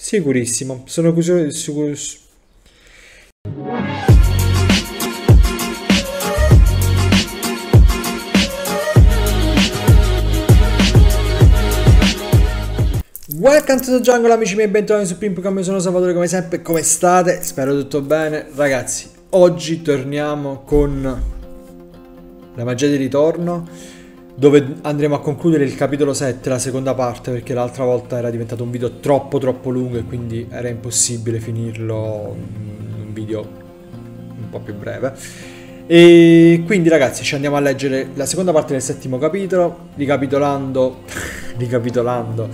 Sicurissimo, sono curioso. Sicuro... Welcome to the jungle amici miei, bentornati su Pimpcom, sono Salvatore come sempre, come state? Spero tutto bene. Ragazzi, oggi torniamo con la magia di ritorno dove andremo a concludere il capitolo 7, la seconda parte, perché l'altra volta era diventato un video troppo troppo lungo e quindi era impossibile finirlo in un video un po' più breve. E quindi ragazzi ci andiamo a leggere la seconda parte del settimo capitolo, ricapitolando, ricapitolando,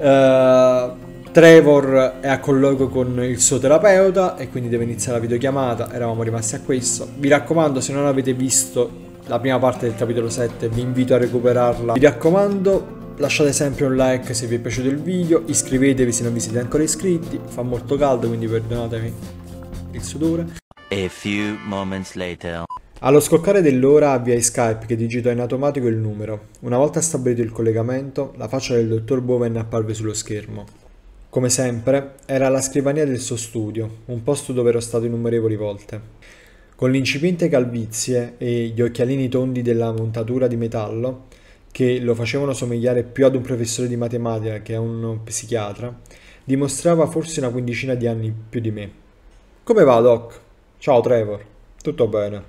eh, Trevor è a colloquio con il suo terapeuta e quindi deve iniziare la videochiamata, eravamo rimasti a questo. Vi raccomando se non avete visto la prima parte del capitolo 7, vi invito a recuperarla. Mi raccomando, lasciate sempre un like se vi è piaciuto il video, iscrivetevi se non vi siete ancora iscritti, fa molto caldo quindi perdonatemi il sudore. A few moments later. Allo scoccare dell'ora avviai Skype che digitò in automatico il numero. Una volta stabilito il collegamento, la faccia del dottor Bowen apparve sullo schermo. Come sempre, era alla scrivania del suo studio, un posto dove ero stato innumerevoli volte. Con l'incipiente calvizie e gli occhialini tondi della montatura di metallo, che lo facevano somigliare più ad un professore di matematica che a un psichiatra, dimostrava forse una quindicina di anni più di me. Come va, Doc? Ciao, Trevor. Tutto bene.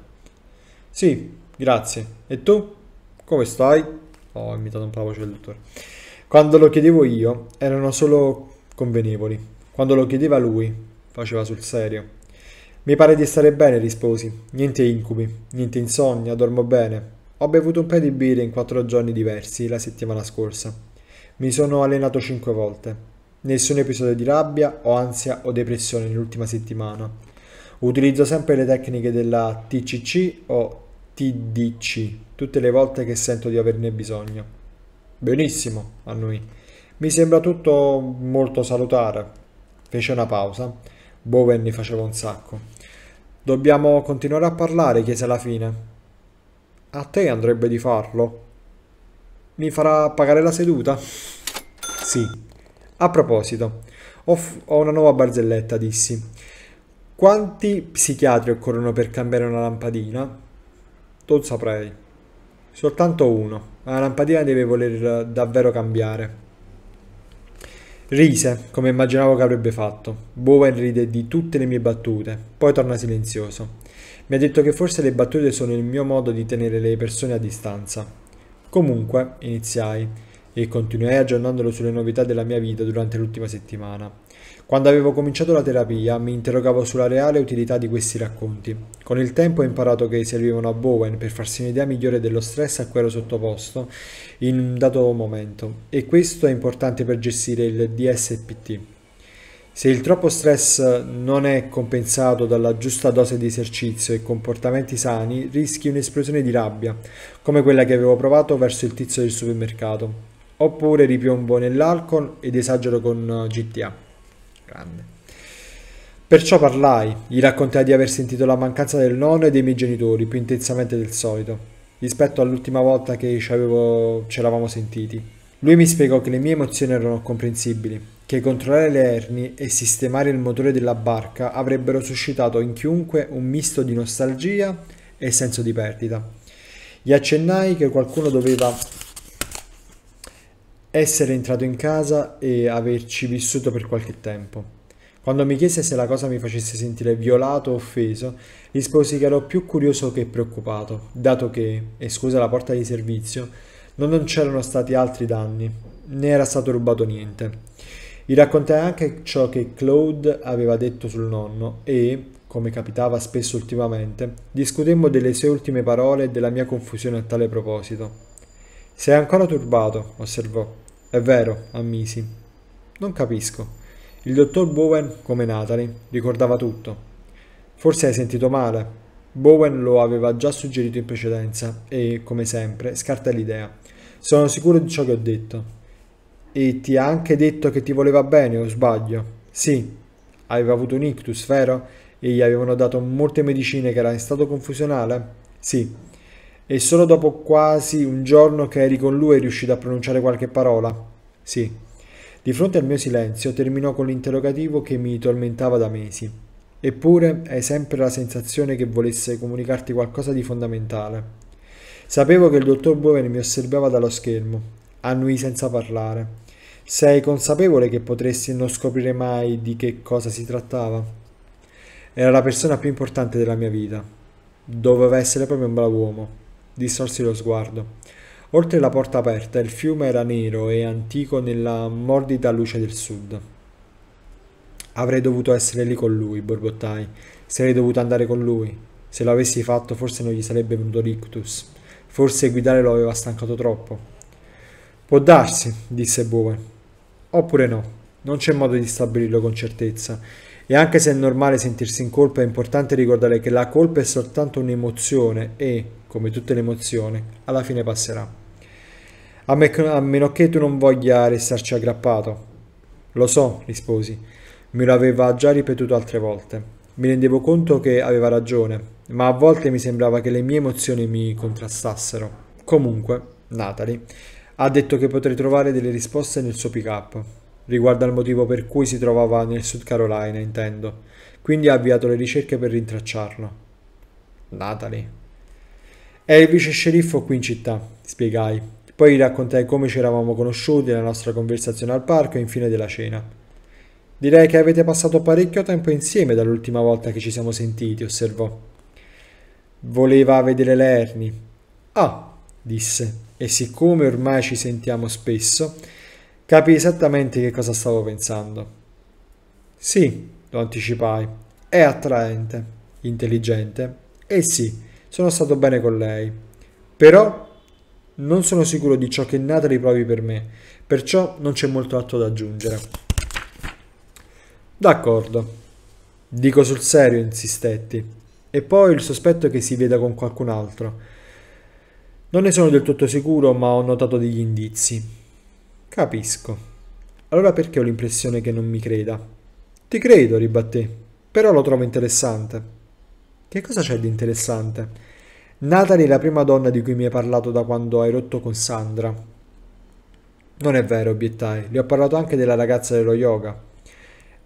Sì, grazie. E tu? Come stai? Ho imitato un po' la voce del dottore. Quando lo chiedevo io, erano solo convenevoli. Quando lo chiedeva lui, faceva sul serio. Mi pare di stare bene, risposi. Niente incubi, niente insonnia, dormo bene. Ho bevuto un paio di birre in quattro giorni diversi la settimana scorsa. Mi sono allenato cinque volte. Nessun episodio di rabbia o ansia o depressione nell'ultima settimana. Utilizzo sempre le tecniche della TCC o TDC tutte le volte che sento di averne bisogno. Benissimo, a noi. Mi sembra tutto molto salutare. Fece una pausa Bowen ne faceva un sacco. Dobbiamo continuare a parlare, chiese alla fine. A te andrebbe di farlo. Mi farà pagare la seduta? Sì. A proposito, ho, ho una nuova barzelletta, dissi. Quanti psichiatri occorrono per cambiare una lampadina? Non saprei. Soltanto uno. La lampadina deve voler davvero cambiare. Rise, come immaginavo che avrebbe fatto. Bowen ride di tutte le mie battute, poi torna silenzioso. Mi ha detto che forse le battute sono il mio modo di tenere le persone a distanza. Comunque, iniziai e continuerai aggiornandolo sulle novità della mia vita durante l'ultima settimana. Quando avevo cominciato la terapia mi interrogavo sulla reale utilità di questi racconti. Con il tempo ho imparato che servivano a Bowen per farsi un'idea migliore dello stress a cui ero sottoposto in un dato momento e questo è importante per gestire il DSPT. Se il troppo stress non è compensato dalla giusta dose di esercizio e comportamenti sani, rischi un'esplosione di rabbia, come quella che avevo provato verso il tizio del supermercato oppure ripiombo nell'alcol ed esagero con eh, GTA. Grande. Perciò parlai, gli raccontai di aver sentito la mancanza del nonno e dei miei genitori più intensamente del solito, rispetto all'ultima volta che ci, avevo, ci eravamo sentiti. Lui mi spiegò che le mie emozioni erano comprensibili, che controllare le erni e sistemare il motore della barca avrebbero suscitato in chiunque un misto di nostalgia e senso di perdita. Gli accennai che qualcuno doveva essere entrato in casa e averci vissuto per qualche tempo. Quando mi chiese se la cosa mi facesse sentire violato o offeso, risposi che ero più curioso che preoccupato, dato che, esclusa la porta di servizio, non c'erano stati altri danni, né era stato rubato niente. Gli raccontai anche ciò che Claude aveva detto sul nonno e, come capitava spesso ultimamente, discutemmo delle sue ultime parole e della mia confusione a tale proposito. Sei ancora turbato, osservò. È vero, ammisi. Non capisco. Il dottor Bowen, come Natalie, ricordava tutto. Forse hai sentito male. Bowen lo aveva già suggerito in precedenza e, come sempre, scarta l'idea. Sono sicuro di ciò che ho detto. E ti ha anche detto che ti voleva bene, o sbaglio? Sì. Aveva avuto un ictus, vero? E gli avevano dato molte medicine che era in stato confusionale? Sì e solo dopo quasi un giorno che eri con lui è riuscito a pronunciare qualche parola. Sì. Di fronte al mio silenzio terminò con l'interrogativo che mi tormentava da mesi. Eppure hai sempre la sensazione che volesse comunicarti qualcosa di fondamentale. Sapevo che il dottor Bowen mi osservava dallo schermo, annui senza parlare. Sei consapevole che potresti non scoprire mai di che cosa si trattava? Era la persona più importante della mia vita. Doveva essere proprio un bravo uomo. Distorsi lo sguardo. Oltre la porta aperta il fiume era nero e antico nella mordita luce del sud. Avrei dovuto essere lì con lui, borbottai. Sarei dovuto andare con lui. Se lo avessi fatto forse non gli sarebbe venuto l'ictus. Forse guidare lo aveva stancato troppo. Può darsi, disse Bowen. Oppure no, non c'è modo di stabilirlo con certezza. E anche se è normale sentirsi in colpa, è importante ricordare che la colpa è soltanto un'emozione e, come tutte le emozioni, alla fine passerà. A, me, a meno che tu non voglia restarci aggrappato. Lo so, risposi. Me lo aveva già ripetuto altre volte. Mi rendevo conto che aveva ragione, ma a volte mi sembrava che le mie emozioni mi contrastassero. Comunque, Natalie ha detto che potrei trovare delle risposte nel suo pick-up. Riguardo al motivo per cui si trovava nel Sud Carolina, intendo. Quindi ha avviato le ricerche per rintracciarlo. Natalie. È il vice sceriffo qui in città, spiegai. Poi gli raccontai come ci eravamo conosciuti, la nostra conversazione al parco e infine della cena. Direi che avete passato parecchio tempo insieme dall'ultima volta che ci siamo sentiti, osservò. Voleva vedere Lerni. Ah, disse, e siccome ormai ci sentiamo spesso, Capì esattamente che cosa stavo pensando. Sì, lo anticipai, è attraente, intelligente, e sì, sono stato bene con lei. Però non sono sicuro di ciò che Natalie provi per me, perciò non c'è molto altro da aggiungere. D'accordo. Dico sul serio, insistetti. E poi il sospetto che si veda con qualcun altro. Non ne sono del tutto sicuro, ma ho notato degli indizi. Capisco. Allora perché ho l'impressione che non mi creda? Ti credo, ribatté, però lo trovo interessante. Che cosa c'è di interessante? Natalie è la prima donna di cui mi hai parlato da quando hai rotto con Sandra. Non è vero, obiettai, le ho parlato anche della ragazza dello yoga.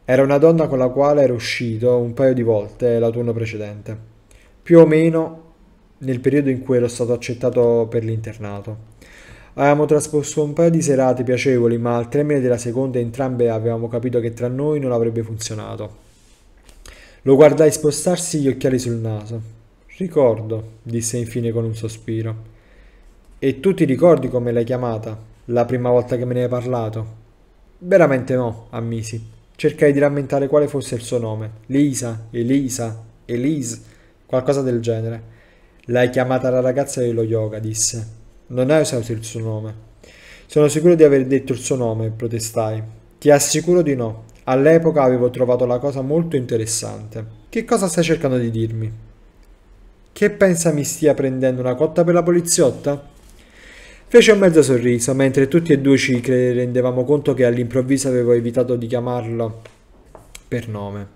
Era una donna con la quale ero uscito un paio di volte l'autunno precedente, più o meno nel periodo in cui ero stato accettato per l'internato. Avevamo trascorso un paio di serate piacevoli, ma al termine della seconda entrambe avevamo capito che tra noi non avrebbe funzionato. Lo guardai spostarsi gli occhiali sul naso. Ricordo, disse infine con un sospiro. E tu ti ricordi come l'hai chiamata, la prima volta che me ne hai parlato? Veramente no, ammisi. Cercai di rammentare quale fosse il suo nome. Lisa, Elisa, Elise, qualcosa del genere. L'hai chiamata la ragazza dello yoga, disse. Non hai usato il suo nome. Sono sicuro di aver detto il suo nome, protestai. Ti assicuro di no. All'epoca avevo trovato la cosa molto interessante. Che cosa stai cercando di dirmi? Che pensa mi stia prendendo una cotta per la poliziotta? Fece un mezzo sorriso, mentre tutti e due ci rendevamo conto che all'improvviso avevo evitato di chiamarlo per nome.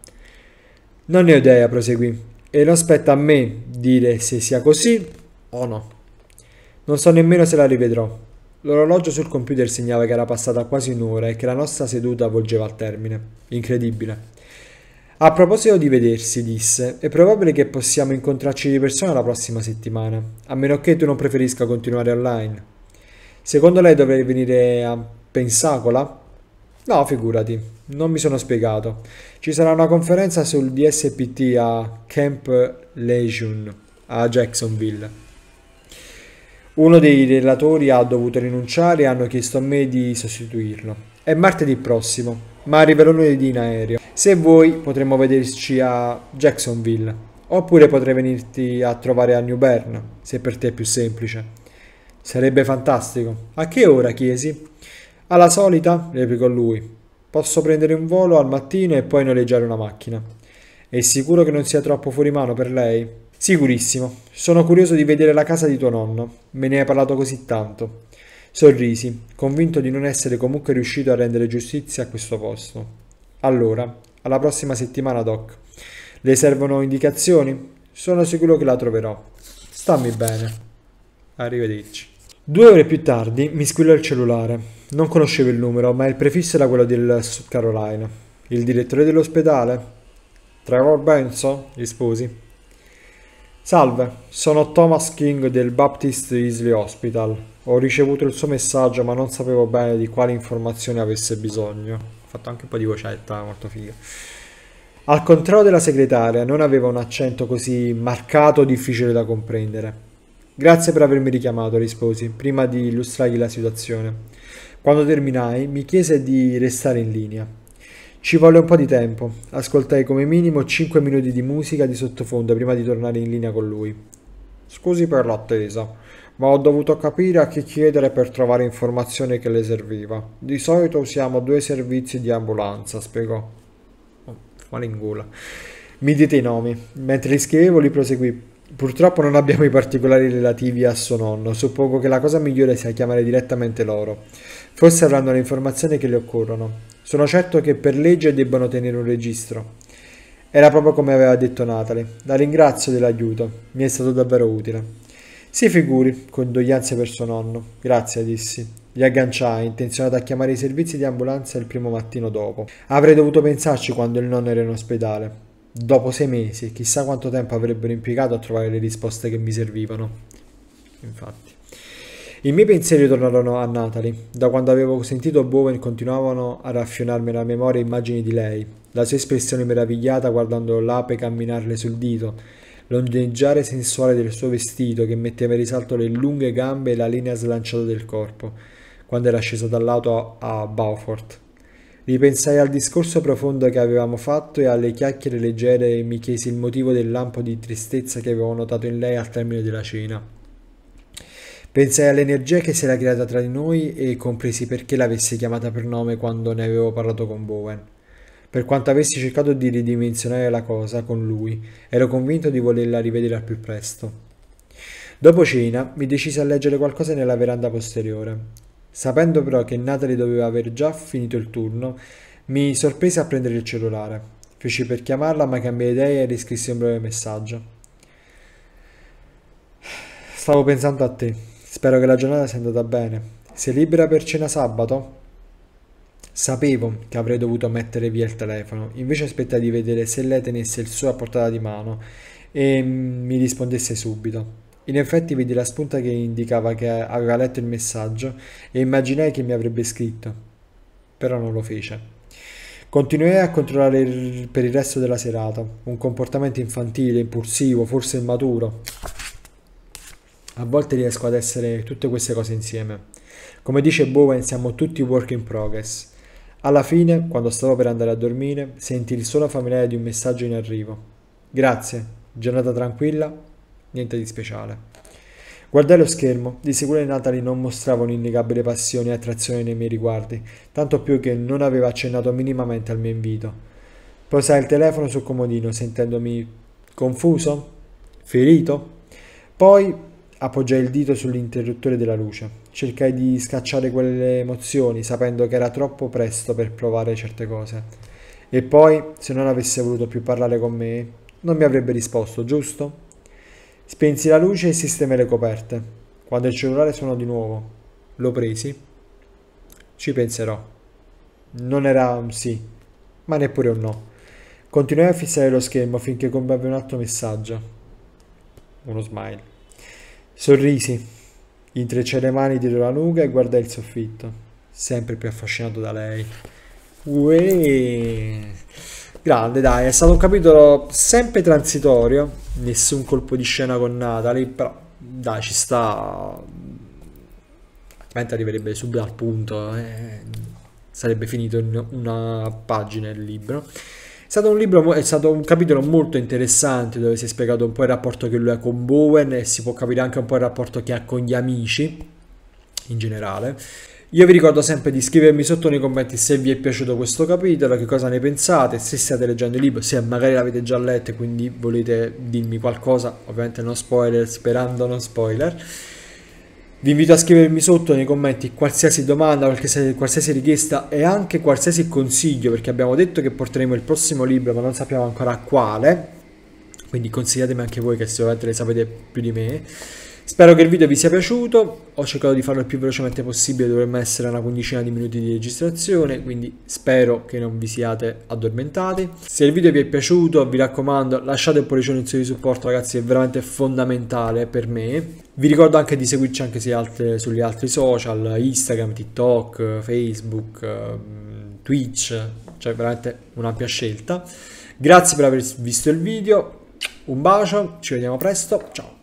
Non ne ho idea, proseguì, e non spetta a me dire se sia così o no. Non so nemmeno se la rivedrò. L'orologio sul computer segnava che era passata quasi un'ora e che la nostra seduta volgeva al termine. Incredibile. A proposito di vedersi, disse, è probabile che possiamo incontrarci di persona la prossima settimana, a meno che tu non preferisca continuare online. Secondo lei dovrei venire a Pensacola? No, figurati, non mi sono spiegato. Ci sarà una conferenza sul DSPT a Camp Lejeune, a Jacksonville. Uno dei relatori ha dovuto rinunciare e hanno chiesto a me di sostituirlo. È martedì prossimo, ma arriverò lunedì in aereo. Se vuoi potremmo vederci a Jacksonville, oppure potrei venirti a trovare a New Bern, se per te è più semplice. Sarebbe fantastico. A che ora? chiesi. Alla solita, replicò lui. Posso prendere un volo al mattino e poi noleggiare una macchina. È sicuro che non sia troppo fuori mano per lei? Sicurissimo. Sono curioso di vedere la casa di tuo nonno. Me ne hai parlato così tanto. Sorrisi, convinto di non essere comunque riuscito a rendere giustizia a questo posto. Allora, alla prossima settimana, Doc. Le servono indicazioni? Sono sicuro che la troverò. Stammi bene. Arrivederci. Due ore più tardi mi squillò il cellulare. Non conoscevo il numero, ma il prefisso era quello del South Carolina. Il direttore dell'ospedale? Trevor Benson? risposi. Salve, sono Thomas King del Baptist Isley Hospital. Ho ricevuto il suo messaggio ma non sapevo bene di quali informazioni avesse bisogno. Ho fatto anche un po' di vocetta, molto figa. Al contrario della segretaria, non aveva un accento così marcato difficile da comprendere. Grazie per avermi richiamato, risposi, prima di illustrargli la situazione. Quando terminai, mi chiese di restare in linea. Ci volle un po' di tempo, ascoltai come minimo 5 minuti di musica di sottofondo prima di tornare in linea con lui. Scusi per l'attesa, ma ho dovuto capire a chi chiedere per trovare informazione che le serviva. Di solito usiamo due servizi di ambulanza, spiegò. Oh, male Mi dite i nomi. Mentre li scrivevo li proseguì. Purtroppo non abbiamo i particolari relativi a suo nonno, suppongo che la cosa migliore sia chiamare direttamente loro. Forse avranno le informazioni che le occorrono. Sono certo che per legge debbano tenere un registro. Era proprio come aveva detto Natale. La ringrazio dell'aiuto, mi è stato davvero utile. Si figuri, condoglianze per suo nonno. Grazie, dissi. Li agganciai, intenzionato a chiamare i servizi di ambulanza il primo mattino dopo. Avrei dovuto pensarci quando il nonno era in ospedale. Dopo sei mesi, chissà quanto tempo avrebbero impiegato a trovare le risposte che mi servivano. Infatti. I miei pensieri tornarono a Natalie. Da quando avevo sentito Bowen continuavano a raffionarmi la memoria immagini di lei, la sua espressione meravigliata guardando l'ape camminarle sul dito, l'ondeggiare sensuale del suo vestito che metteva in risalto le lunghe gambe e la linea slanciata del corpo, quando era scesa dall'auto a Beaufort. Ripensai al discorso profondo che avevamo fatto e alle chiacchiere leggere e mi chiesi il motivo del lampo di tristezza che avevo notato in lei al termine della cena. Pensai all'energia che si era creata tra di noi e compresi perché l'avessi chiamata per nome quando ne avevo parlato con Bowen. Per quanto avessi cercato di ridimensionare la cosa con lui, ero convinto di volerla rivedere al più presto. Dopo cena mi decisi a leggere qualcosa nella veranda posteriore. Sapendo però che Natalie doveva aver già finito il turno, mi sorprese a prendere il cellulare. Feci per chiamarla, ma cambiai idea e riscrissi un breve messaggio. Stavo pensando a te. Spero che la giornata sia andata bene. Sei libera per cena sabato? Sapevo che avrei dovuto mettere via il telefono, invece aspettai di vedere se lei tenesse il suo a portata di mano e mi rispondesse subito. In effetti vidi la spunta che indicava che aveva letto il messaggio e immaginai che mi avrebbe scritto, però non lo fece. Continuai a controllare il, per il resto della serata, un comportamento infantile, impulsivo, forse immaturo. A volte riesco ad essere tutte queste cose insieme. Come dice Bowen, siamo tutti work in progress. Alla fine, quando stavo per andare a dormire, senti il suono familiare di un messaggio in arrivo. Grazie, giornata tranquilla, niente di speciale. Guardai lo schermo, di sicuro Natalie non mostrava un'innegabile passione e attrazione nei miei riguardi, tanto più che non aveva accennato minimamente al mio invito. Posai il telefono sul comodino sentendomi confuso, ferito. Poi appoggiai il dito sull'interruttore della luce. Cercai di scacciare quelle emozioni, sapendo che era troppo presto per provare certe cose. E poi, se non avesse voluto più parlare con me, non mi avrebbe risposto, giusto? Spensi la luce e sistemai le coperte. Quando il cellulare suonò di nuovo, lo presi. Ci penserò. Non era un sì, ma neppure un no. Continuai a fissare lo schermo finché comparve un altro messaggio. Uno smile. Sorrisi, intrecciò le mani dietro la nuca e guardai il soffitto, sempre più affascinato da lei. Uè. Grande, dai, è stato un capitolo sempre transitorio, nessun colpo di scena con Natalie, però dai, ci sta. Altrimenti arriverebbe subito al punto, eh. sarebbe finito in una pagina il libro. È stato un libro, è stato un capitolo molto interessante dove si è spiegato un po' il rapporto che lui ha con Bowen e si può capire anche un po' il rapporto che ha con gli amici in generale. Io vi ricordo sempre di scrivermi sotto nei commenti se vi è piaciuto questo capitolo, che cosa ne pensate, se state leggendo il libro, se magari l'avete già letto e quindi volete dirmi qualcosa, ovviamente non spoiler, sperando non spoiler. Vi invito a scrivermi sotto nei commenti qualsiasi domanda, qualsiasi, richiesta e anche qualsiasi consiglio, perché abbiamo detto che porteremo il prossimo libro, ma non sappiamo ancora quale. Quindi consigliatemi anche voi che sicuramente ne sapete più di me. Spero che il video vi sia piaciuto, ho cercato di farlo il più velocemente possibile, dovremmo essere una quindicina di minuti di registrazione, quindi spero che non vi siate addormentati. Se il video vi è piaciuto, vi raccomando, lasciate un pollicione in segno di supporto, ragazzi, è veramente fondamentale per me. Vi ricordo anche di seguirci anche sugli altri social, Instagram, TikTok, Facebook, ehm, Twitch, cioè veramente un'ampia scelta. Grazie per aver visto il video, un bacio, ci vediamo presto, ciao!